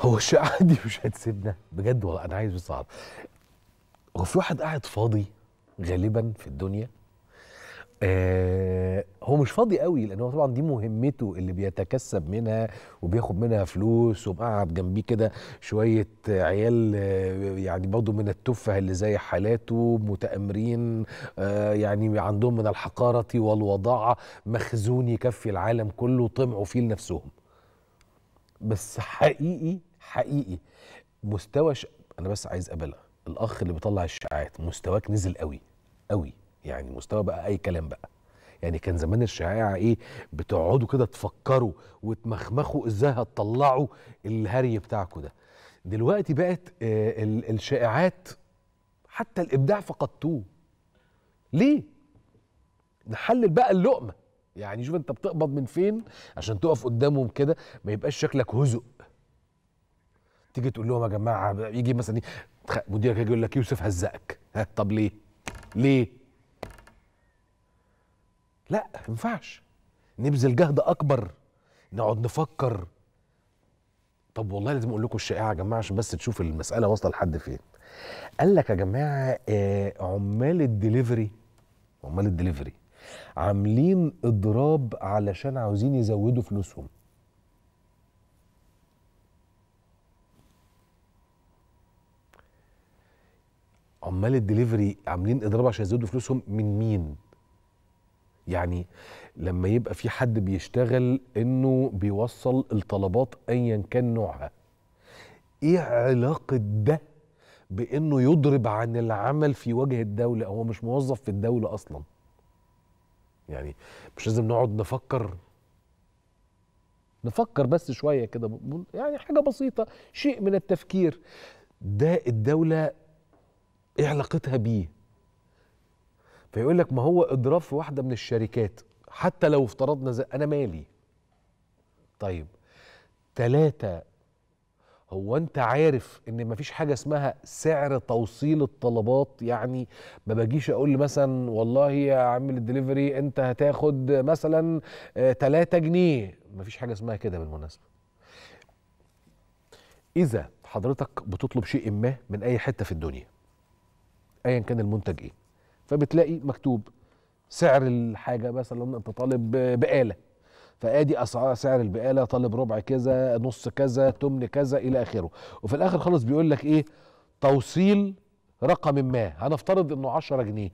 هو الشقه دي مش هتسيبنا بجد والله انا عايز بس اعرف هو في واحد قاعد فاضي غالبا في الدنيا آه هو مش فاضي قوي لان هو طبعا دي مهمته اللي بيتكسب منها وبياخد منها فلوس ومقعد جنبيه كده شويه عيال آه، يعني برضه من التفه اللي زي حالاته متامرين آه يعني عندهم من الحقاره والوضاعه مخزون يكفي العالم كله طمعوا فيه لنفسهم بس حقيقي حقيقي مستوى ش... انا بس عايز ابلغ الاخ اللي بيطلع الشائعات مستواك نزل قوي قوي يعني مستوى بقى اي كلام بقى يعني كان زمان الشائعه ايه بتقعدوا كده تفكروا وتمخمخوا ازاي هتطلعوا الهري بتاعكم ده دلوقتي بقت آه الشائعات حتى الابداع فقدتوه ليه نحلل بقى اللقمه يعني شوف انت بتقبض من فين عشان تقف قدامهم كده ما يبقاش شكلك هزق تيجي تقول لهم يا جماعه يجي مثلا مديرك يجي يقول لك يوسف هزقك ها طب ليه؟ ليه؟ لا ما ينفعش نبذل جهد اكبر نقعد نفكر طب والله لازم اقول لكم الشائعه يا جماعه عشان بس تشوف المساله واصله لحد فين قال لك يا جماعه آه عمال الدليفري عمال الدليفري عاملين اضراب علشان عاوزين يزودوا فلوسهم عمال الدليفري عاملين اضراب عشان يزودوا فلوسهم من مين يعني لما يبقى في حد بيشتغل انه بيوصل الطلبات ايا كان نوعها ايه علاقه ده بانه يضرب عن العمل في وجه الدوله هو مش موظف في الدوله اصلا يعني مش لازم نقعد نفكر نفكر بس شويه كده يعني حاجه بسيطه شيء من التفكير ده الدوله ايه علاقتها بيه فيقول لك ما هو اضراب في واحده من الشركات حتى لو افترضنا زي انا مالي طيب تلاتة هو انت عارف ان مفيش حاجه اسمها سعر توصيل الطلبات يعني ما باجيش اقول مثلا والله يا عم الدليفري انت هتاخد مثلا 3 آه، جنيه مفيش حاجه اسمها كده بالمناسبه اذا حضرتك بتطلب شيء ما من اي حته في الدنيا ايا كان المنتج ايه فبتلاقي مكتوب سعر الحاجه مثلا انت طالب بقاله فادي اسعار سعر البقاله طالب ربع كذا نص كذا تمن كذا الى اخره وفي الاخر خالص بيقول لك ايه توصيل رقم ما هنفترض انه 10 جنيه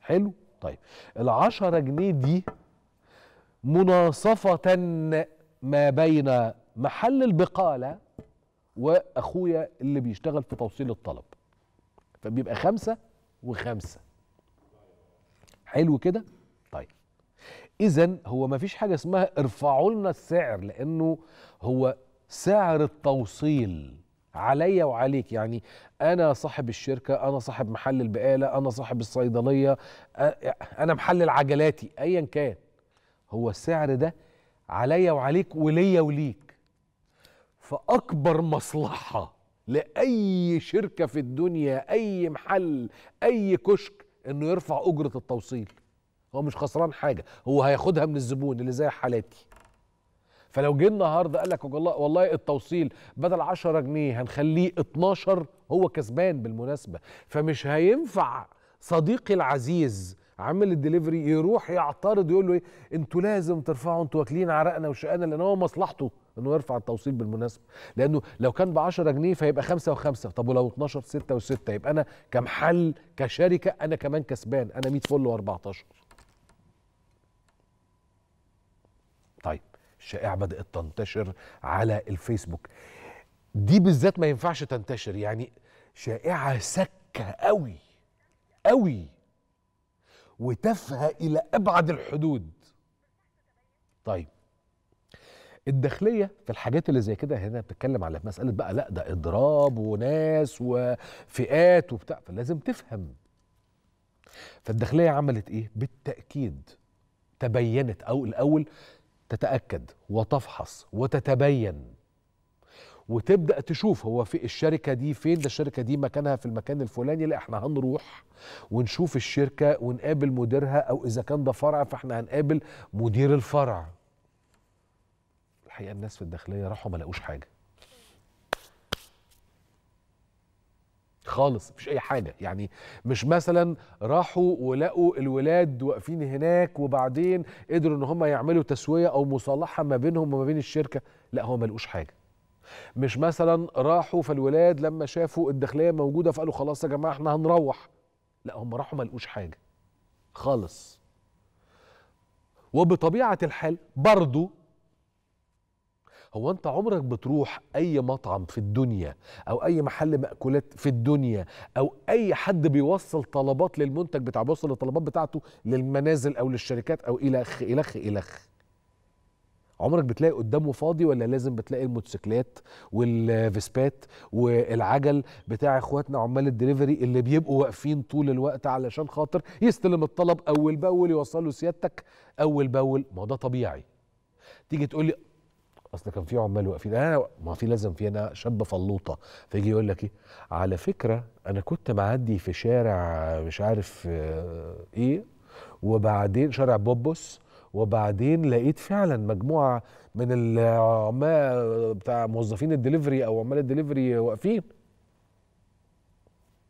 حلو طيب ال 10 جنيه دي مناصفه ما بين محل البقاله واخويا اللي بيشتغل في توصيل الطلب فبيبقى خمسة وخمسة حلو كده طيب اذا هو ما فيش حاجة اسمها ارفعوا لنا السعر لانه هو سعر التوصيل عليا وعليك يعني انا صاحب الشركه انا صاحب محل البقاله انا صاحب الصيدليه انا محلل عجلاتي ايا كان هو السعر ده عليا وعليك وليا وليك فاكبر مصلحه لاي شركه في الدنيا اي محل اي كشك انه يرفع اجره التوصيل هو مش خسران حاجه هو هياخدها من الزبون اللي زي حالاتي فلو جه النهارده قال لك والله والله التوصيل بدل 10 جنيه هنخليه 12 هو كسبان بالمناسبه فمش هينفع صديقي العزيز عامل الدليفري يروح يعترض يقول له ايه انتوا لازم ترفعوا انتوا واكلين عرقنا وشقانا لان هو مصلحته انه يرفع التوصيل بالمناسبه لانه لو كان ب 10 جنيه فيبقى 5 و5 طب ولو 12 6 و6 يبقى انا كمحل كشركه انا كمان كسبان انا 100 فل و14 طيب الشائعه بدات تنتشر على الفيسبوك دي بالذات ما ينفعش تنتشر يعني شائعه سكه قوي قوي وتافهه الى ابعد الحدود طيب الداخليه في الحاجات اللي زي كده هنا بتتكلم على مساله بقى لا ده اضراب وناس وفئات وبتاع فلازم تفهم فالداخليه عملت ايه بالتاكيد تبينت او الاول تتاكد وتفحص وتتبين وتبدا تشوف هو في الشركه دي فين ده الشركه دي مكانها في المكان الفلاني لا احنا هنروح ونشوف الشركه ونقابل مديرها او اذا كان ده فرع فاحنا هنقابل مدير الفرع الحقيقه الناس في الداخليه راحوا ما لقوش حاجه خالص مفيش اي حاجه يعني مش مثلا راحوا ولقوا الولاد واقفين هناك وبعدين قدروا ان هم يعملوا تسويه او مصالحه ما بينهم وما بين الشركه لا هو ما لقوش حاجه مش مثلا راحوا فالولاد لما شافوا الداخليه موجوده فقالوا خلاص يا جماعه احنا هنروح لا هم راحوا ما لقوش حاجه خالص وبطبيعه الحال برضو هو انت عمرك بتروح اي مطعم في الدنيا او اي محل مأكولات في الدنيا او اي حد بيوصل طلبات للمنتج بتاع بيوصل الطلبات بتاعته للمنازل او للشركات او الخ الخ الخ عمرك بتلاقي قدامه فاضي ولا لازم بتلاقي الموتوسيكلات والفيسبات والعجل بتاع اخواتنا عمال الدليفري اللي بيبقوا واقفين طول الوقت علشان خاطر يستلم الطلب اول باول يوصله سيادتك اول باول ما ده طبيعي تيجي تقول لي اصل كان في عمال واقفين انا ما في لازم في انا شاب فلوطه فيجي يقول لك ايه على فكره انا كنت معدي في شارع مش عارف آه، ايه وبعدين شارع بوبوس وبعدين لقيت فعلا مجموعه من العمال بتاع موظفين الدليفري او عمال الدليفري واقفين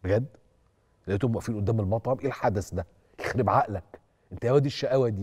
بجد لقيتهم واقفين قدام المطعم ايه الحدث ده يخرب عقلك انت يا واد الشقاوه دي